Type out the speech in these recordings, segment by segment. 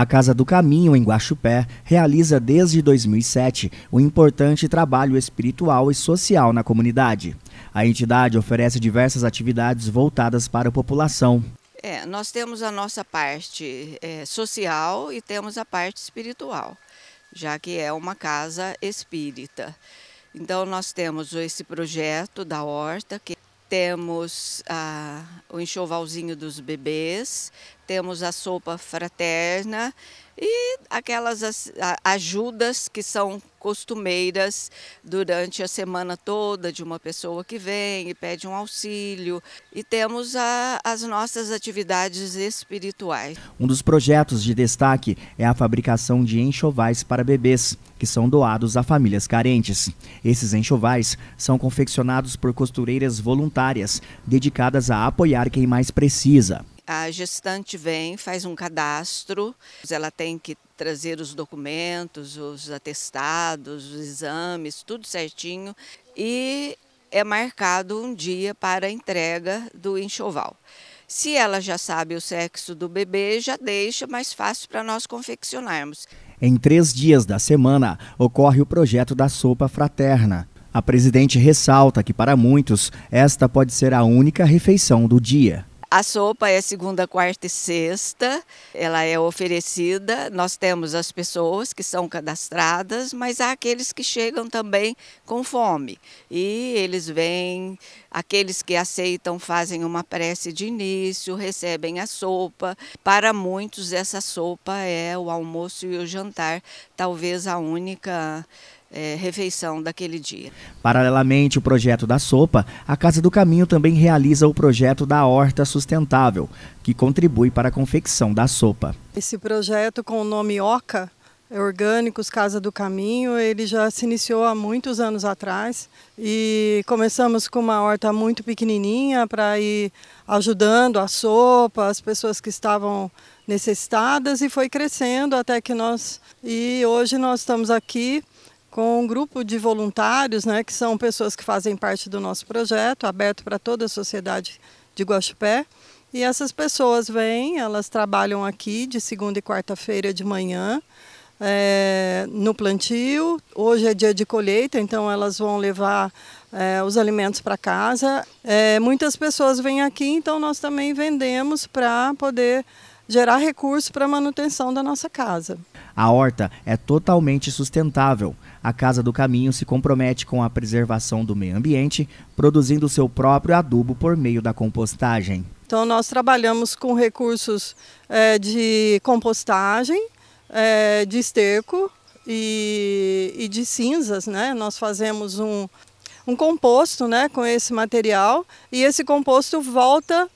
A Casa do Caminho, em Guaxupé, realiza desde 2007 um importante trabalho espiritual e social na comunidade. A entidade oferece diversas atividades voltadas para a população. É, nós temos a nossa parte é, social e temos a parte espiritual, já que é uma casa espírita. Então, nós temos esse projeto da horta, que temos ah, o enxovalzinho dos bebês, temos a sopa fraterna e aquelas ajudas que são costumeiras durante a semana toda de uma pessoa que vem e pede um auxílio. E temos a, as nossas atividades espirituais. Um dos projetos de destaque é a fabricação de enxovais para bebês, que são doados a famílias carentes. Esses enxovais são confeccionados por costureiras voluntárias, dedicadas a apoiar quem mais precisa. A gestante vem, faz um cadastro, ela tem que trazer os documentos, os atestados, os exames, tudo certinho. E é marcado um dia para a entrega do enxoval. Se ela já sabe o sexo do bebê, já deixa mais fácil para nós confeccionarmos. Em três dias da semana, ocorre o projeto da sopa fraterna. A presidente ressalta que, para muitos, esta pode ser a única refeição do dia. A sopa é segunda, quarta e sexta, ela é oferecida. Nós temos as pessoas que são cadastradas, mas há aqueles que chegam também com fome. E eles vêm, aqueles que aceitam fazem uma prece de início, recebem a sopa. Para muitos, essa sopa é o almoço e o jantar, talvez a única é, refeição daquele dia. Paralelamente ao projeto da sopa, a Casa do Caminho também realiza o projeto da horta sustentável, que contribui para a confecção da sopa. Esse projeto com o nome OCA, é Orgânicos Casa do Caminho, ele já se iniciou há muitos anos atrás e começamos com uma horta muito pequenininha para ir ajudando a sopa, as pessoas que estavam necessitadas e foi crescendo até que nós e hoje nós estamos aqui com um grupo de voluntários, né, que são pessoas que fazem parte do nosso projeto, aberto para toda a sociedade de Guaxupé. E essas pessoas vêm, elas trabalham aqui de segunda e quarta-feira de manhã, é, no plantio. Hoje é dia de colheita, então elas vão levar é, os alimentos para casa. É, muitas pessoas vêm aqui, então nós também vendemos para poder gerar recursos para a manutenção da nossa casa. A horta é totalmente sustentável. A Casa do Caminho se compromete com a preservação do meio ambiente, produzindo seu próprio adubo por meio da compostagem. Então, nós trabalhamos com recursos é, de compostagem, é, de esterco e, e de cinzas. Né? Nós fazemos um, um composto né, com esse material e esse composto volta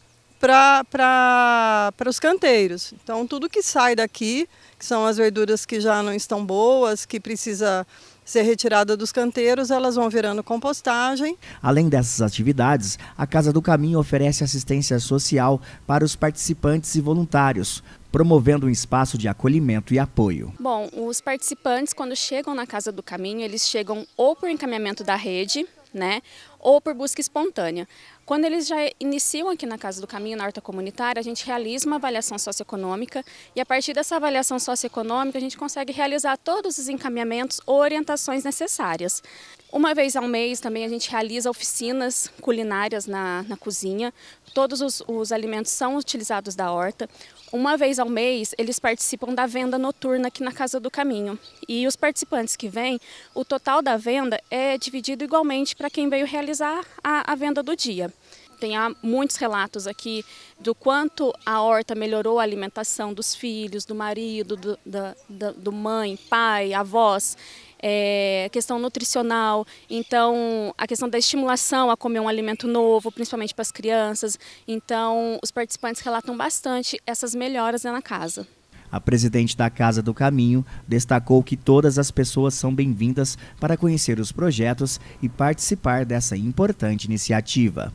para os canteiros. Então, tudo que sai daqui, que são as verduras que já não estão boas, que precisa ser retirada dos canteiros, elas vão virando compostagem. Além dessas atividades, a Casa do Caminho oferece assistência social para os participantes e voluntários, promovendo um espaço de acolhimento e apoio. Bom, os participantes, quando chegam na Casa do Caminho, eles chegam ou por encaminhamento da rede, né? ou por busca espontânea. Quando eles já iniciam aqui na Casa do Caminho, na horta comunitária, a gente realiza uma avaliação socioeconômica e a partir dessa avaliação socioeconômica a gente consegue realizar todos os encaminhamentos ou orientações necessárias. Uma vez ao mês também a gente realiza oficinas culinárias na, na cozinha, todos os, os alimentos são utilizados da horta. Uma vez ao mês eles participam da venda noturna aqui na Casa do Caminho e os participantes que vêm, o total da venda é dividido igualmente para quem veio realizar realizar a, a venda do dia. Tem há muitos relatos aqui do quanto a horta melhorou a alimentação dos filhos, do marido, do, da, da, do mãe, pai, avós. É, questão nutricional, então a questão da estimulação a comer um alimento novo, principalmente para as crianças. Então, os participantes relatam bastante essas melhoras né, na casa. A presidente da Casa do Caminho destacou que todas as pessoas são bem-vindas para conhecer os projetos e participar dessa importante iniciativa.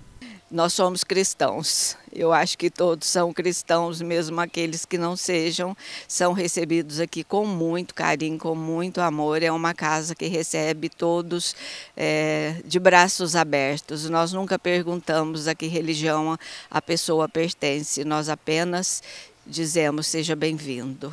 Nós somos cristãos. Eu acho que todos são cristãos, mesmo aqueles que não sejam, são recebidos aqui com muito carinho, com muito amor. É uma casa que recebe todos é, de braços abertos. Nós nunca perguntamos a que religião a pessoa pertence, nós apenas dizemos seja bem-vindo.